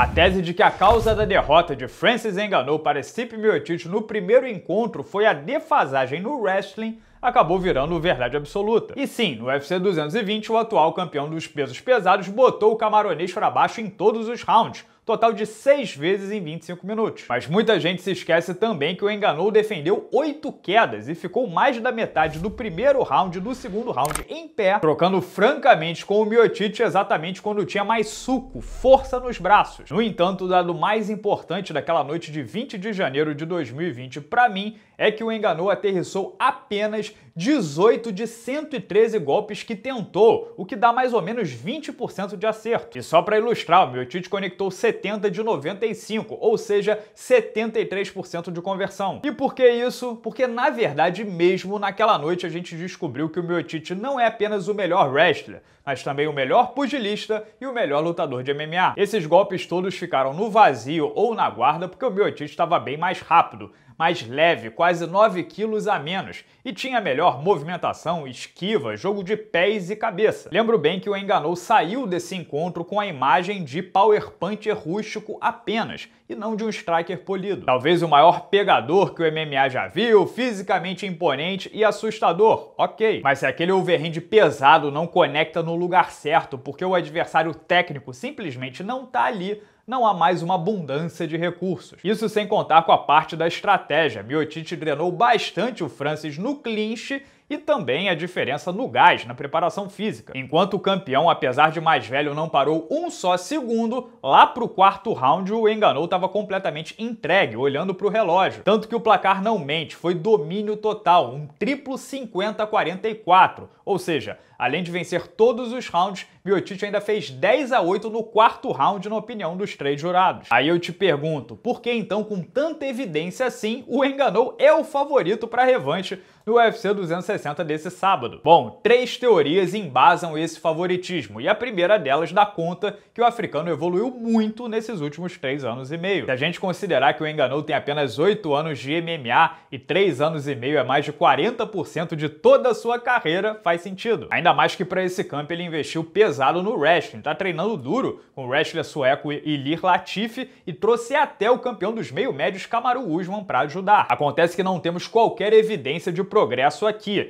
A tese de que a causa da derrota de Francis Enganou para Stipe Miocic no primeiro encontro foi a defasagem no wrestling acabou virando verdade absoluta. E sim, no UFC 220, o atual campeão dos pesos pesados botou o camaronês para baixo em todos os rounds, total de 6 vezes em 25 minutos. Mas muita gente se esquece também que o Enganou defendeu 8 quedas e ficou mais da metade do primeiro round e do segundo round em pé, trocando francamente com o Miotic exatamente quando tinha mais suco, força nos braços. No entanto, o dado mais importante daquela noite de 20 de janeiro de 2020 para mim é que o Enganou aterrissou apenas 18 de 113 golpes que tentou, o que dá mais ou menos 20% de acerto. E só para ilustrar, o meu Tite conectou 70 de 95, ou seja, 73% de conversão. E por que isso? Porque na verdade, mesmo naquela noite a gente descobriu que o meu Tite não é apenas o melhor wrestler, mas também o melhor pugilista e o melhor lutador de MMA. Esses golpes todos ficaram no vazio ou na guarda porque o meu Tite estava bem mais rápido mais leve, quase 9 quilos a menos, e tinha melhor movimentação, esquiva, jogo de pés e cabeça. Lembro bem que o Enganou saiu desse encontro com a imagem de power puncher rústico apenas, e não de um striker polido. Talvez o maior pegador que o MMA já viu, fisicamente imponente e assustador, ok. Mas se aquele overhand pesado não conecta no lugar certo, porque o adversário técnico simplesmente não tá ali, não há mais uma abundância de recursos. Isso sem contar com a parte da estratégia. Miotic drenou bastante o Francis no clinch e também a diferença no gás na preparação física. Enquanto o campeão, apesar de mais velho, não parou um só segundo, lá pro quarto round o Enganou estava completamente entregue, olhando pro relógio. Tanto que o placar não mente, foi domínio total, um triplo 50-44. Ou seja, além de vencer todos os rounds, Miotite ainda fez 10 a 8 no quarto round, na opinião dos três jurados. Aí eu te pergunto, por que então, com tanta evidência assim, o Enganou é o favorito para revanche no UFC 260? 360 desse sábado. Bom, três teorias embasam esse favoritismo, e a primeira delas dá conta que o africano evoluiu muito nesses últimos três anos e meio. Se a gente considerar que o Enganou tem apenas oito anos de MMA e três anos e meio é mais de 40% de toda a sua carreira, faz sentido. Ainda mais que para esse campo ele investiu pesado no wrestling, tá treinando duro com o wrestler sueco Ilir Latifi e trouxe até o campeão dos meio-médios Kamaru Usman para ajudar. Acontece que não temos qualquer evidência de progresso aqui,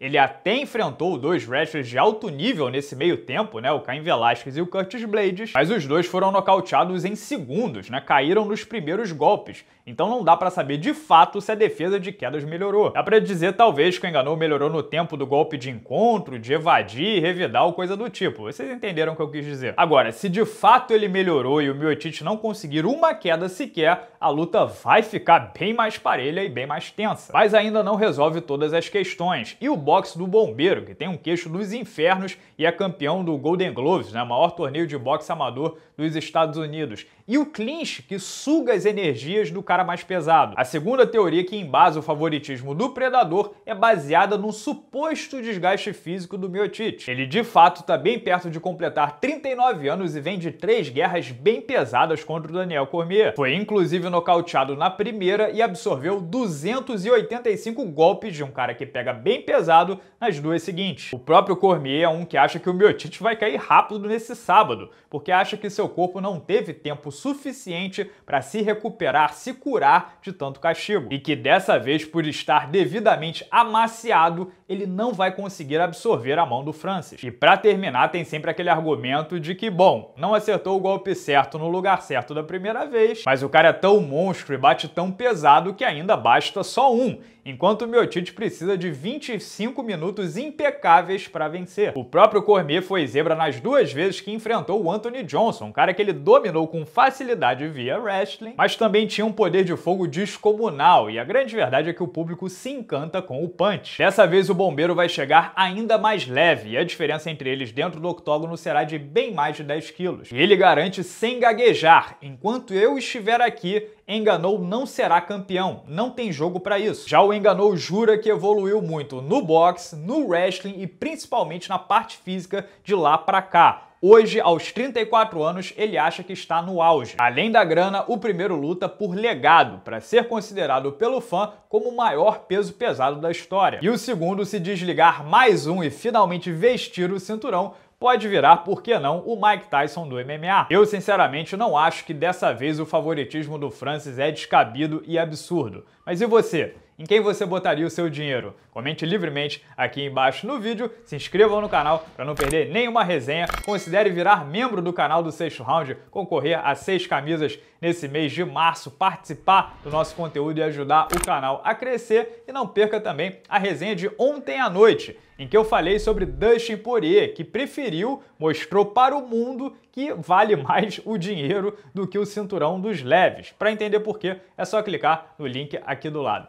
Ele até enfrentou dois wrestlers de alto nível nesse meio tempo, né, o Cain Velasquez e o Curtis Blades, mas os dois foram nocauteados em segundos, né, caíram nos primeiros golpes, então não dá para saber de fato se a defesa de quedas melhorou. Dá para dizer talvez que o Enganou melhorou no tempo do golpe de encontro, de evadir, ou coisa do tipo. Vocês entenderam o que eu quis dizer. Agora, se de fato ele melhorou e o Miotite não conseguir uma queda sequer, a luta vai ficar bem mais parelha e bem mais tensa. Mas ainda não resolve todas as questões, e o boxe do Bombeiro, que tem um queixo dos infernos e é campeão do Golden Gloves, né, maior torneio de boxe amador dos Estados Unidos. E o clinch, que suga as energias do cara mais pesado. A segunda teoria que embasa o favoritismo do Predador é baseada no suposto desgaste físico do Miotic. Ele, de fato, está bem perto de completar 39 anos e vem de três guerras bem pesadas contra o Daniel Cormier. Foi, inclusive, nocauteado na primeira e absorveu 285 golpes de um cara que pega bem pesado resultado nas duas seguintes. O próprio Cormier é um que acha que o miotite vai cair rápido nesse sábado, porque acha que seu corpo não teve tempo suficiente para se recuperar, se curar de tanto castigo, e que dessa vez, por estar devidamente amaciado, ele não vai conseguir absorver a mão do Francis. E para terminar, tem sempre aquele argumento de que, bom, não acertou o golpe certo no lugar certo da primeira vez, mas o cara é tão monstro e bate tão pesado que ainda basta só um, enquanto o Miotite precisa de 25 minutos impecáveis para vencer. O próprio Cormier foi zebra nas duas vezes que enfrentou o Anthony Johnson, um cara que ele dominou com facilidade via wrestling, mas também tinha um poder de fogo descomunal, e a grande verdade é que o público se encanta com o punch. Dessa vez o bombeiro vai chegar ainda mais leve e a diferença entre eles dentro do octógono será de bem mais de 10 quilos. E ele garante sem gaguejar, enquanto eu estiver aqui, Enganou não será campeão, não tem jogo para isso. Já o Enganou jura que evoluiu muito no boxe, no wrestling e principalmente na parte física de lá para cá Hoje, aos 34 anos, ele acha que está no auge. Além da grana, o primeiro luta por legado, para ser considerado pelo fã como o maior peso pesado da história. E o segundo, se desligar mais um e finalmente vestir o cinturão, pode virar, por que não, o Mike Tyson do MMA. Eu, sinceramente, não acho que dessa vez o favoritismo do Francis é descabido e absurdo. Mas e você? Em quem você botaria o seu dinheiro? Comente livremente aqui embaixo no vídeo, se inscrevam no canal para não perder nenhuma resenha, considere virar membro do canal do Sexto Round, concorrer a seis camisas nesse mês de março, participar do nosso conteúdo e ajudar o canal a crescer e não perca também a resenha de ontem à noite em que eu falei sobre Dustin Poirier, que preferiu, mostrou para o mundo que vale mais o dinheiro do que o cinturão dos leves. Para entender por quê, é só clicar no link aqui do lado.